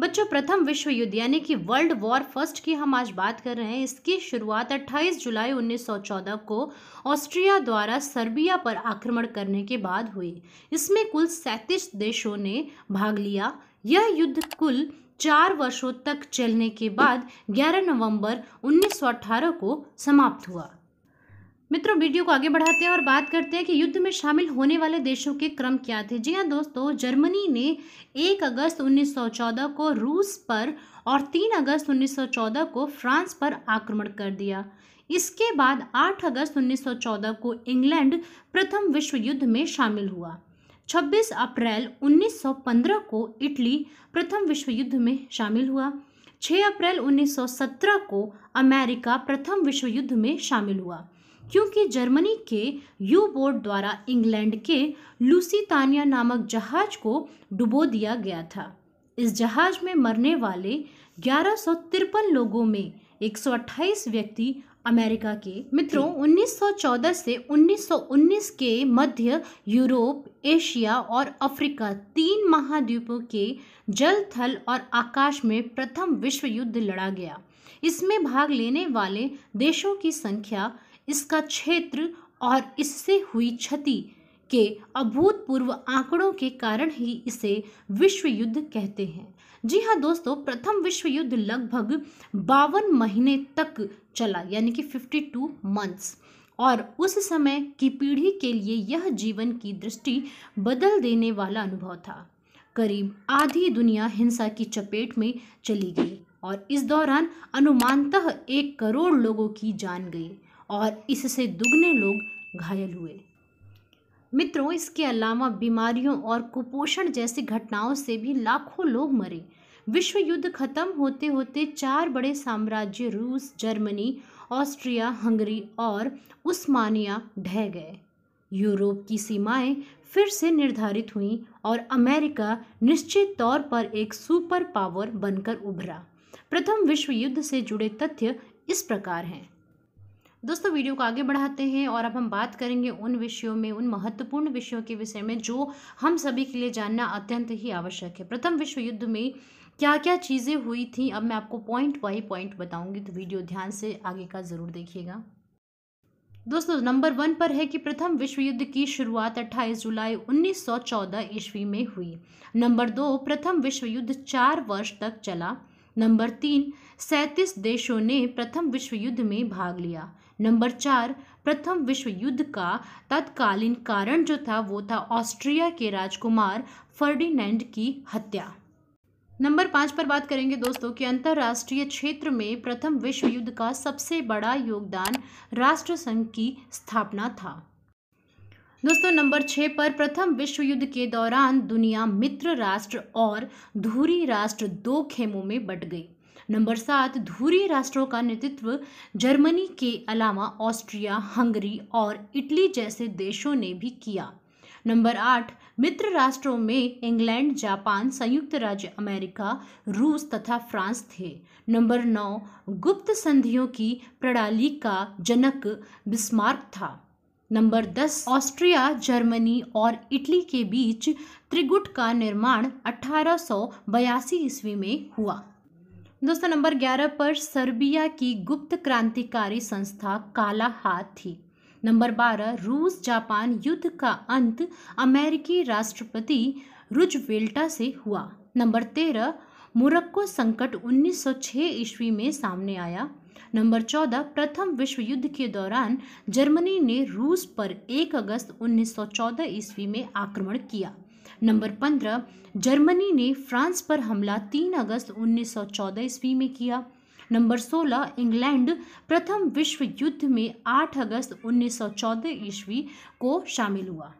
बच्चों प्रथम विश्व युद्ध यानी कि वर्ल्ड वॉर फर्स्ट की हम आज बात कर रहे हैं इसकी शुरुआत 28 जुलाई 1914 को ऑस्ट्रिया द्वारा सर्बिया पर आक्रमण करने के बाद हुई इसमें कुल सैंतीस देशों ने भाग लिया यह युद्ध कुल चार वर्षों तक चलने के बाद 11 नवंबर 1918 को समाप्त हुआ मित्रों वीडियो को आगे बढ़ाते हैं और बात करते हैं कि युद्ध में शामिल होने वाले देशों के क्रम क्या थे जी हाँ दोस्तों जर्मनी ने 1 अगस्त 1914 को रूस पर और 3 अगस्त 1914 को फ्रांस पर आक्रमण कर दिया इसके बाद 8 अगस्त 1914 को इंग्लैंड प्रथम विश्व युद्ध में शामिल हुआ 26 अप्रैल 1915 को इटली प्रथम विश्व युद्ध में शामिल हुआ 6 अप्रैल 1917 को अमेरिका प्रथम विश्व युद्ध में शामिल हुआ क्योंकि जर्मनी के यू बोट द्वारा इंग्लैंड के लूसीतानिया नामक जहाज को डुबो दिया गया था इस जहाज में मरने वाले ग्यारह लोगों में अट्ठाईस व्यक्ति अमेरिका के मित्रों 1914 से 1919 के मध्य यूरोप एशिया और अफ्रीका तीन महाद्वीपों के जल थल और आकाश में प्रथम विश्व युद्ध लड़ा गया इसमें भाग लेने वाले देशों की संख्या इसका क्षेत्र और इससे हुई क्षति के अभूतपूर्व आंकड़ों के कारण ही इसे विश्व युद्ध कहते हैं जी हाँ दोस्तों प्रथम विश्व युद्ध लगभग बावन महीने तक चला यानी कि 52 मंथ्स और उस समय की पीढ़ी के लिए यह जीवन की दृष्टि बदल देने वाला अनुभव था करीब आधी दुनिया हिंसा की चपेट में चली गई और इस दौरान अनुमानतः एक करोड़ लोगों की जान गई और इससे दुगने लोग घायल हुए मित्रों इसके अलावा बीमारियों और कुपोषण जैसी घटनाओं से भी लाखों लोग मरे विश्व युद्ध खत्म होते होते चार बड़े साम्राज्य रूस जर्मनी ऑस्ट्रिया हंगरी और उस्मानिया ढह गए यूरोप की सीमाएं फिर से निर्धारित हुईं और अमेरिका निश्चित तौर पर एक सुपर पावर बनकर उभरा प्रथम विश्व युद्ध से जुड़े तथ्य इस प्रकार हैं दोस्तों वीडियो को आगे बढ़ाते हैं और अब हम बात करेंगे उन विषयों में उन महत्वपूर्ण विषयों के विषय में जो हम सभी के लिए जानना अत्यंत ही आवश्यक है प्रथम विश्व युद्ध में क्या क्या चीज़ें हुई थी अब मैं आपको पॉइंट बाई पॉइंट बताऊंगी तो वीडियो ध्यान से आगे का ज़रूर देखिएगा दोस्तों नंबर वन पर है कि प्रथम विश्व युद्ध की शुरुआत 28 जुलाई 1914 ईस्वी में हुई नंबर दो प्रथम विश्व युद्ध चार वर्ष तक चला नंबर तीन सैंतीस देशों ने प्रथम विश्व युद्ध में भाग लिया नंबर चार प्रथम विश्व युद्ध का तत्कालीन कारण जो था वो था ऑस्ट्रिया के राजकुमार फर्डिनेंड की हत्या नंबर पाँच पर बात करेंगे दोस्तों कि अंतर्राष्ट्रीय क्षेत्र में प्रथम विश्व युद्ध का सबसे बड़ा योगदान राष्ट्रसंघ की स्थापना था दोस्तों नंबर छः पर प्रथम विश्व युद्ध के दौरान दुनिया मित्र राष्ट्र और धूरी राष्ट्र दो खेमों में बट गई नंबर सात धूरी राष्ट्रों का नेतृत्व जर्मनी के अलावा ऑस्ट्रिया हंगरी और इटली जैसे देशों ने भी किया नंबर आठ मित्र राष्ट्रों में इंग्लैंड जापान संयुक्त राज्य अमेरिका रूस तथा फ्रांस थे नंबर नौ गुप्त संधियों की प्रणाली का जनक बिस्मार्क था नंबर दस ऑस्ट्रिया जर्मनी और इटली के बीच त्रिगुट का निर्माण 1882 ईस्वी में हुआ दोस्तों नंबर ग्यारह पर सर्बिया की गुप्त क्रांतिकारी संस्था काला हाथ थी नंबर बारह रूस जापान युद्ध का अंत अमेरिकी राष्ट्रपति रुजवेल्टा से हुआ नंबर तेरह मुरक्को संकट 1906 ईस्वी में सामने आया नंबर चौदह प्रथम विश्व युद्ध के दौरान जर्मनी ने रूस पर 1 अगस्त 1914 ईस्वी में आक्रमण किया नंबर पंद्रह जर्मनी ने फ्रांस पर हमला तीन अगस्त उन्नीस सौ चौदह ईस्वी में किया नंबर सोलह इंग्लैंड प्रथम विश्व युद्ध में आठ अगस्त उन्नीस सौ चौदह ईस्वी को शामिल हुआ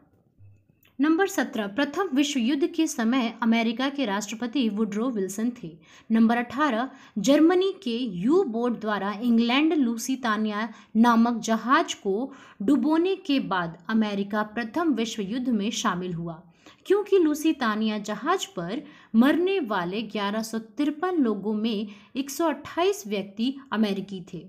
नंबर सत्रह प्रथम विश्व युद्ध के समय अमेरिका के राष्ट्रपति वुड्रो विल्सन थे नंबर अठारह जर्मनी के यू बोर्ड द्वारा इंग्लैंड लूसीतानिया नामक जहाज को डुबोने के बाद अमेरिका प्रथम विश्व युद्ध में शामिल हुआ क्योंकि लूसी तानिया जहाज पर मरने वाले ग्यारह लोगों में 128 व्यक्ति अमेरिकी थे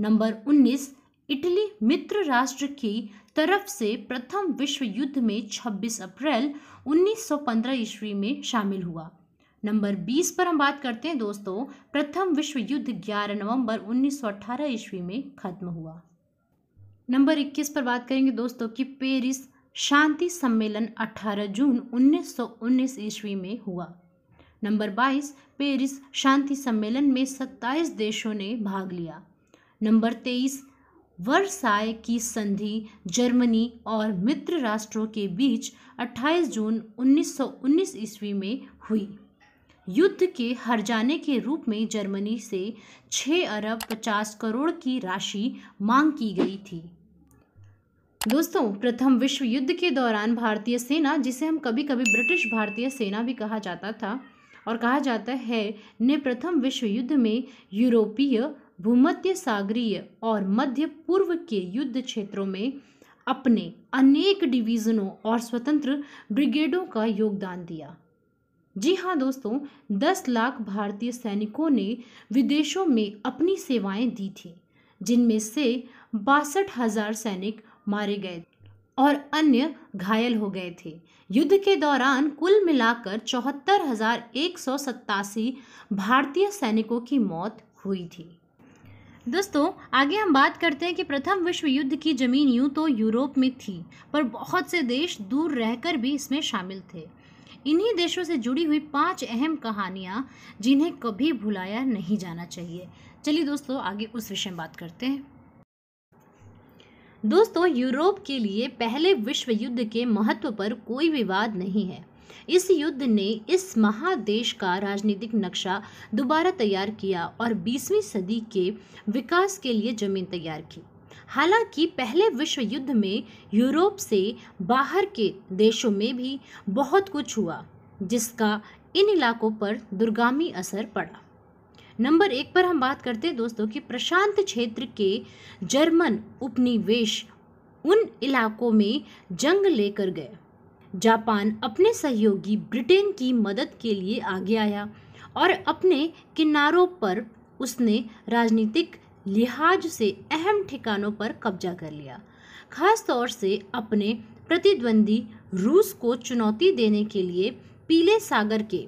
नंबर 19 इटली मित्र राष्ट्र की तरफ से प्रथम विश्व युद्ध में 26 अप्रैल 1915 ईस्वी में शामिल हुआ नंबर 20 पर हम बात करते हैं दोस्तों प्रथम विश्व युद्ध 11 नवंबर 1918 ईस्वी में खत्म हुआ नंबर 21 पर बात करेंगे दोस्तों कि पेरिस शांति सम्मेलन 18 जून 1919 ईस्वी में हुआ नंबर 22 पेरिस शांति सम्मेलन में 27 देशों ने भाग लिया नंबर 23 वर्साय की संधि जर्मनी और मित्र राष्ट्रों के बीच 28 जून 1919 ईस्वी में हुई युद्ध के हर जाने के रूप में जर्मनी से 6 अरब 50 करोड़ की राशि मांग की गई थी दोस्तों प्रथम विश्व युद्ध के दौरान भारतीय सेना जिसे हम कभी कभी ब्रिटिश भारतीय सेना भी कहा जाता था और कहा जाता है ने प्रथम विश्व युद्ध में यूरोपीय भूमध्य सागरीय और मध्य पूर्व के युद्ध क्षेत्रों में अपने अनेक डिवीजनों और स्वतंत्र ब्रिगेडों का योगदान दिया जी हाँ दोस्तों दस लाख भारतीय सैनिकों ने विदेशों में अपनी सेवाएं दी थी जिनमें से बासठ हजार सैनिक मारे गए और अन्य घायल हो गए थे युद्ध के दौरान कुल मिलाकर चौहत्तर हजार एक सौ सत्तासी भारतीय सैनिकों की मौत हुई थी दोस्तों आगे हम बात करते हैं कि प्रथम विश्व युद्ध की जमीन यूं तो यूरोप में थी पर बहुत से देश दूर रहकर भी इसमें शामिल थे इन्हीं देशों से जुड़ी हुई पांच अहम कहानियाँ जिन्हें कभी भुलाया नहीं जाना चाहिए चलिए दोस्तों आगे उस विषय में बात करते हैं दोस्तों यूरोप के लिए पहले विश्व युद्ध के महत्व पर कोई विवाद नहीं है इस युद्ध ने इस महादेश का राजनीतिक नक्शा दोबारा तैयार किया और 20वीं सदी के विकास के लिए जमीन तैयार की हालांकि पहले विश्व युद्ध में यूरोप से बाहर के देशों में भी बहुत कुछ हुआ जिसका इन इलाकों पर दुर्गामी असर पड़ा नंबर एक पर हम बात करते हैं दोस्तों कि प्रशांत क्षेत्र के जर्मन उपनिवेश उन इलाकों में जंग लेकर गए जापान अपने सहयोगी ब्रिटेन की मदद के लिए आगे आया और अपने किनारों पर उसने राजनीतिक लिहाज से अहम ठिकानों पर कब्जा कर लिया खास तौर से अपने प्रतिद्वंदी रूस को चुनौती देने के लिए पीले सागर के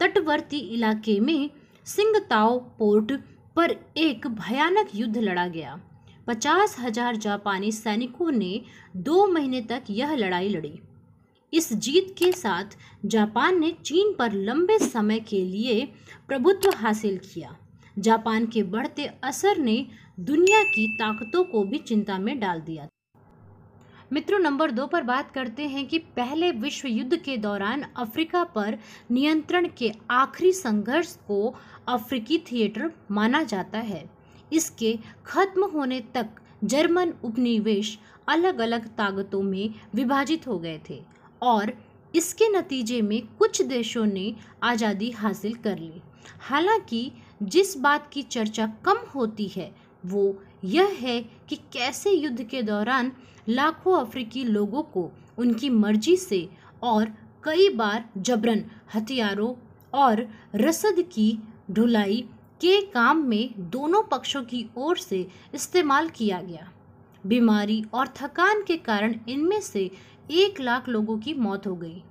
तटवर्ती इलाके में सिंगताओ पोर्ट पर एक भयानक युद्ध लड़ा गया पचास हजार जापानी सैनिकों ने दो महीने तक यह लड़ाई लड़ी इस जीत के साथ जापान ने चीन पर लंबे समय के लिए प्रभुत्व हासिल किया जापान के बढ़ते असर ने दुनिया की ताकतों को भी चिंता में डाल दिया मित्रों नंबर दो पर बात करते हैं कि पहले विश्व युद्ध के दौरान अफ्रीका पर नियंत्रण के आखिरी संघर्ष को अफ्रीकी थिएटर माना जाता है इसके खत्म होने तक जर्मन उपनिवेश अलग अलग ताकतों में विभाजित हो गए थे और इसके नतीजे में कुछ देशों ने आज़ादी हासिल कर ली हालांकि जिस बात की चर्चा कम होती है वो यह है कि कैसे युद्ध के दौरान लाखों अफ्रीकी लोगों को उनकी मर्जी से और कई बार जबरन हथियारों और रसद की ढुलाई के काम में दोनों पक्षों की ओर से इस्तेमाल किया गया बीमारी और थकान के कारण इनमें से एक लाख लोगों की मौत हो गई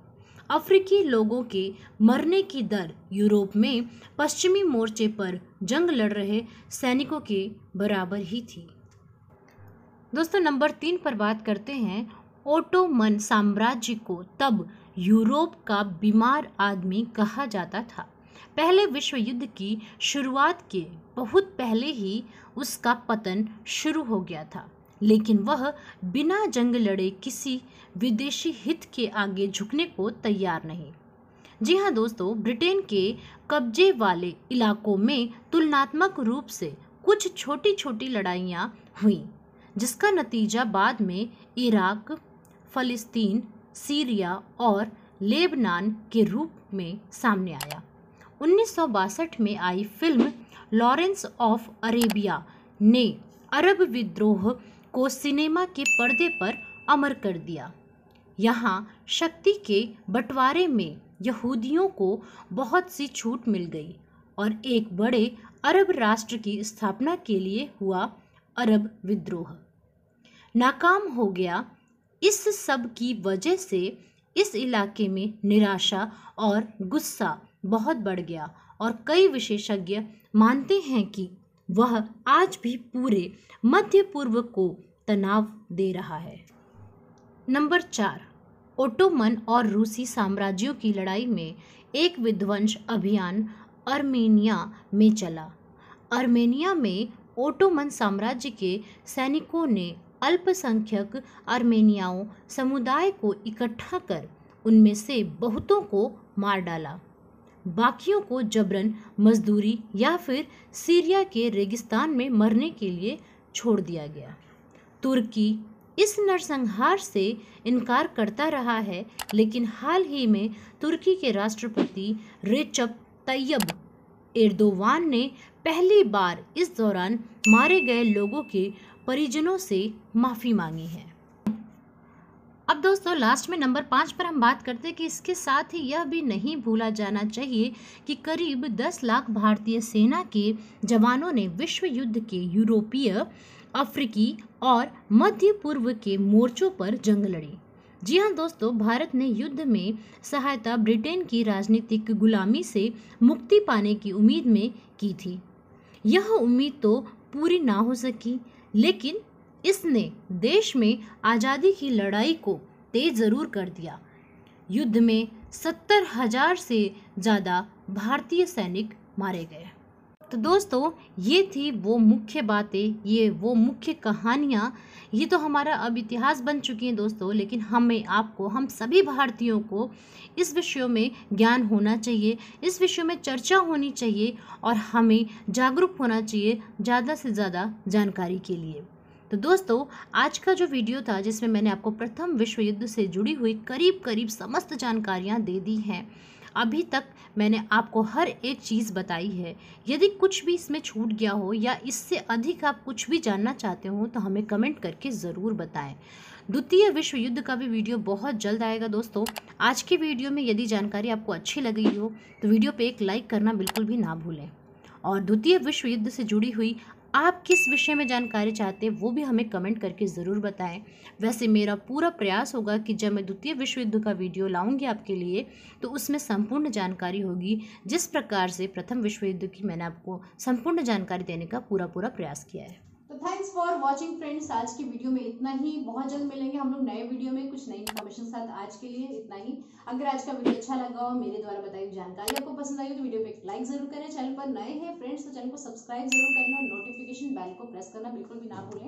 अफ्रीकी लोगों के मरने की दर यूरोप में पश्चिमी मोर्चे पर जंग लड़ रहे सैनिकों के बराबर ही थी दोस्तों नंबर तीन पर बात करते हैं ओटोमन साम्राज्य को तब यूरोप का बीमार आदमी कहा जाता था पहले विश्व युद्ध की शुरुआत के बहुत पहले ही उसका पतन शुरू हो गया था लेकिन वह बिना जंग लड़े किसी विदेशी हित के आगे झुकने को तैयार नहीं जी हाँ दोस्तों ब्रिटेन के कब्जे वाले इलाकों में तुलनात्मक रूप से कुछ छोटी छोटी लड़ाइयाँ हुई जिसका नतीजा बाद में इराक फ़लस्तीन सीरिया और लेबनान के रूप में सामने आया उन्नीस में आई फिल्म लॉरेंस ऑफ अरेबिया ने अरब विद्रोह को सिनेमा के पर्दे पर अमर कर दिया यहाँ शक्ति के बंटवारे में यहूदियों को बहुत सी छूट मिल गई और एक बड़े अरब राष्ट्र की स्थापना के लिए हुआ अरब विद्रोह नाकाम हो गया इस सब की वजह से इस इलाके में निराशा और गुस्सा बहुत बढ़ गया और कई विशेषज्ञ मानते हैं कि वह आज भी पूरे मध्य पूर्व को तनाव दे रहा है नंबर चार ओटोमन और रूसी साम्राज्यों की लड़ाई में एक विध्वंस अभियान अर्मेनिया में चला अर्मेनिया में ओटोमन साम्राज्य के सैनिकों ने अल्पसंख्यक अर्मेनियाओं समुदाय को इकट्ठा कर उनमें से बहुतों को मार डाला बाकियों को जबरन मजदूरी या फिर सीरिया के रेगिस्तान में मरने के लिए छोड़ दिया गया तुर्की इस नरसंहार से इनकार करता रहा है लेकिन हाल ही में तुर्की के राष्ट्रपति रेचप तैयब एर्दोवान ने पहली बार इस दौरान मारे गए लोगों के परिजनों से माफ़ी मांगी है अब दोस्तों लास्ट में नंबर पाँच पर हम बात करते हैं कि इसके साथ ही यह भी नहीं भूला जाना चाहिए कि करीब दस लाख भारतीय सेना के जवानों ने विश्व युद्ध के यूरोपीय अफ्रीकी और मध्य पूर्व के मोर्चों पर जंग लड़ी जी हाँ दोस्तों भारत ने युद्ध में सहायता ब्रिटेन की राजनीतिक गुलामी से मुक्ति पाने की उम्मीद में की थी यह उम्मीद तो पूरी ना हो सकी लेकिन इसने देश में आज़ादी की लड़ाई को तेज ज़रूर कर दिया युद्ध में सत्तर हजार से ज़्यादा भारतीय सैनिक मारे गए तो दोस्तों ये थी वो मुख्य बातें ये वो मुख्य कहानियाँ ये तो हमारा अब इतिहास बन चुकी हैं दोस्तों लेकिन हमें आपको हम सभी भारतीयों को इस विषयों में ज्ञान होना चाहिए इस विषय में चर्चा होनी चाहिए और हमें जागरूक होना चाहिए ज़्यादा से ज़्यादा जानकारी के लिए तो दोस्तों आज का जो वीडियो था जिसमें मैंने आपको प्रथम विश्व युद्ध से जुड़ी हुई करीब करीब समस्त जानकारियाँ दे दी हैं अभी तक मैंने आपको हर एक चीज़ बताई है यदि कुछ भी इसमें छूट गया हो या इससे अधिक आप कुछ भी जानना चाहते हो तो हमें कमेंट करके ज़रूर बताएं द्वितीय विश्व युद्ध का भी वीडियो बहुत जल्द आएगा दोस्तों आज की वीडियो में यदि जानकारी आपको अच्छी लगी हो तो वीडियो पर एक लाइक करना बिल्कुल भी ना भूलें और द्वितीय विश्व युद्ध से जुड़ी हुई आप किस विषय में जानकारी चाहते हैं वो भी हमें कमेंट करके ज़रूर बताएं वैसे मेरा पूरा प्रयास होगा कि जब मैं द्वितीय विश्व युद्ध का वीडियो लाऊंगी आपके लिए तो उसमें संपूर्ण जानकारी होगी जिस प्रकार से प्रथम विश्व युद्ध की मैंने आपको संपूर्ण जानकारी देने का पूरा पूरा प्रयास किया है थैंक्स फॉर वॉचिंग फ्रेंड्स आज की वीडियो में इतना ही बहुत जल्द मिलेंगे हम लोग नए वीडियो में कुछ नई इन्फॉर्मेशन साथ आज के लिए इतना ही अगर आज का वीडियो अच्छा लगा हो मेरे द्वारा बताई जानकारी आपको पसंद आई हो तो वीडियो पे एक लाइक जरूर करें चैनल पर नए हैं फ्रेंड्स तो चैनल को सब्सक्राइब जरूर करना और नोटिफिकेशन बैल को प्रेस करना बिल्कुल भी ना भूलें